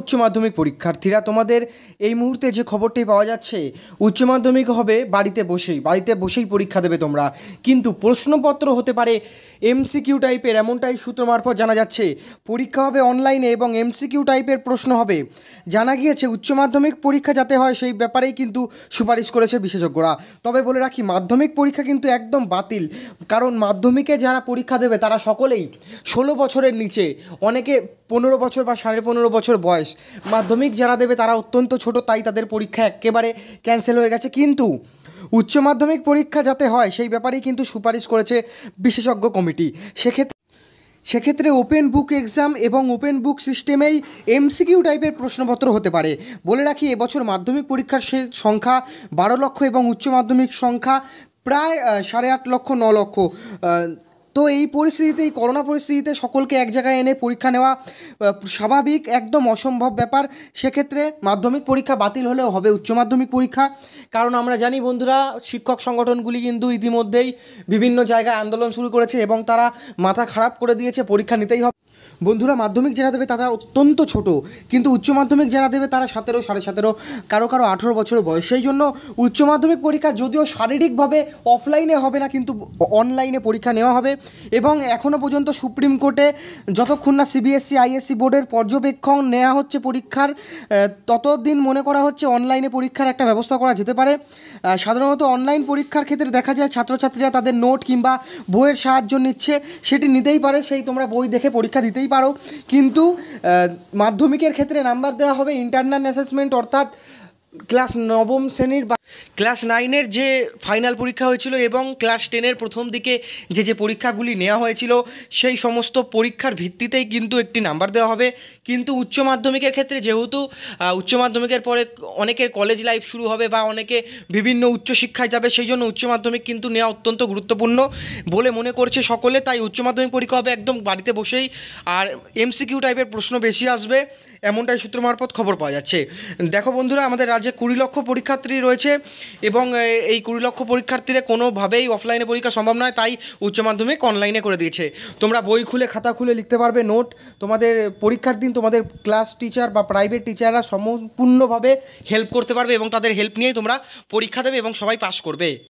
উচ্চ মাধ্যমিক পরীক্ষার্থীরা তোমাদের এই মুহূর্তে যে খবরটি পাওয়া যাচ্ছে উচ্চ মাধ্যমিক হবে বাড়িতে বসেই বাড়িতে বসেই পরীক্ষা দেবে তোমরা কিন্তু প্রশ্নপত্র হতে পারে এমসিকিউ টাইপের এমনটাই সূত্র মারফত জানা যাচ্ছে পরীক্ষা হবে অনলাইনে এবং এমসিকিউ টাইপের প্রশ্ন হবে জানা গিয়েছে উচ্চ মাধ্যমিক পরীক্ষা যাতে হয় সেই ব্যাপারেই কিন্তু সুপারিশ করেছে বিশেষজ্ঞরা তবে বলে রাখি মাধ্যমিক পরীক্ষা কিন্তু একদম বাতিল কারণ মাধ্যমিকে যারা পরীক্ষা দেবে তারা সকলেই ষোলো বছরের নিচে অনেকে পনেরো বছর বা সাড়ে পনেরো বছর বয়স বয়স মাধ্যমিক যারা দেবে তারা অত্যন্ত ছোট তাই তাদের পরীক্ষা একেবারে ক্যান্সেল হয়ে গেছে কিন্তু উচ্চ মাধ্যমিক পরীক্ষা যাতে হয় সেই ব্যাপারেই কিন্তু সুপারিশ করেছে বিশেষজ্ঞ কমিটি সেক্ষেত্রে সেক্ষেত্রে ওপেন বুক এক্সাম এবং ওপেন বুক সিস্টেমেই এমসিকিউ টাইপের প্রশ্নপত্র হতে পারে বলে রাখি এবছর মাধ্যমিক পরীক্ষার সংখ্যা বারো লক্ষ এবং উচ্চ মাধ্যমিক সংখ্যা প্রায় সাড়ে আট লক্ষ ন লক্ষ তো এই পরিস্থিতিতে এই করোনা পরিস্থিতিতে সকলকে এক জায়গায় এনে পরীক্ষা নেওয়া স্বাভাবিক একদম অসম্ভব ব্যাপার সেক্ষেত্রে মাধ্যমিক পরীক্ষা বাতিল হলেও হবে উচ্চ মাধ্যমিক পরীক্ষা কারণ আমরা জানি বন্ধুরা শিক্ষক সংগঠনগুলি কিন্তু ইতিমধ্যেই বিভিন্ন জায়গায় আন্দোলন শুরু করেছে এবং তারা মাথা খারাপ করে দিয়েছে পরীক্ষা নিতেই হবে বন্ধুরা মাধ্যমিক যারা দেবে তারা অত্যন্ত ছোট কিন্তু উচ্চ মাধ্যমিক যারা দেবে তারা সতেরো সাড়ে সতেরো কারো কারো আঠেরো বছর বয়স সেই জন্য উচ্চ মাধ্যমিক পরীক্ষা যদিও শারীরিকভাবে অফলাইনে হবে না কিন্তু অনলাইনে পরীক্ষা নেওয়া হবে এবং এখনও পর্যন্ত সুপ্রিম কোর্টে যতক্ষণ না সিবিএসসি আইএসসি e, e বোর্ডের পর্যবেক্ষণ নেওয়া হচ্ছে পরীক্ষার ততদিন মনে করা হচ্ছে অনলাইনে পরীক্ষার একটা ব্যবস্থা করা যেতে পারে সাধারণত অনলাইন পরীক্ষার ক্ষেত্রে দেখা যায় ছাত্রছাত্রীরা তাদের নোট কিংবা বইয়ের সাহায্য নিচ্ছে সেটি নিতেই পারে সেই তোমরা বই দেখে পরীক্ষা দিতেই পারো কিন্তু মাধ্যমিকের ক্ষেত্রে নাম্বার দেওয়া হবে ইন্টারনাল অ্যাসেসমেন্ট অর্থাৎ ক্লাস নবম শ্রেণীর ক্লাস নাইনের যে ফাইনাল পরীক্ষা হয়েছিল এবং ক্লাস টেনের প্রথম দিকে যে যে পরীক্ষাগুলি নেওয়া হয়েছিল সেই সমস্ত পরীক্ষার ভিত্তিতেই কিন্তু একটি নাম্বার দেওয়া হবে কিন্তু উচ্চ মাধ্যমিকের ক্ষেত্রে যেহেতু উচ্চ মাধ্যমিকের পরে অনেকের কলেজ লাইফ শুরু হবে বা অনেকে বিভিন্ন উচ্চশিক্ষায় যাবে সেই জন্য উচ্চ মাধ্যমিক কিন্তু নেওয়া অত্যন্ত গুরুত্বপূর্ণ বলে মনে করছে সকলে তাই উচ্চ মাধ্যমিক পরীক্ষা হবে একদম বাড়িতে বসেই আর এমসিকিউ টাইপের প্রশ্ন বেশি আসবে এমনটাই সূত্র মারফত খবর পাওয়া যাচ্ছে দেখো বন্ধুরা আমাদের রাজ্যে কুড়ি লক্ষ পরীক্ষার্থী রয়েছে এবং এই কুড়ি লক্ষ পরীক্ষার্থীদের কোনোভাবেই অফলাইনে পরীক্ষা সম্ভব নয় তাই উচ্চ মাধ্যমিক অনলাইনে করে দিয়েছে তোমরা বই খুলে খাতা খুলে লিখতে পারবে নোট তোমাদের পরীক্ষার দিন তোমাদের ক্লাস টিচার বা প্রাইভেট টিচাররা সম্পূর্ণভাবে হেল্প করতে পারবে এবং তাদের হেল্প নিয়েই তোমরা পরীক্ষা দেবে এবং সবাই পাশ করবে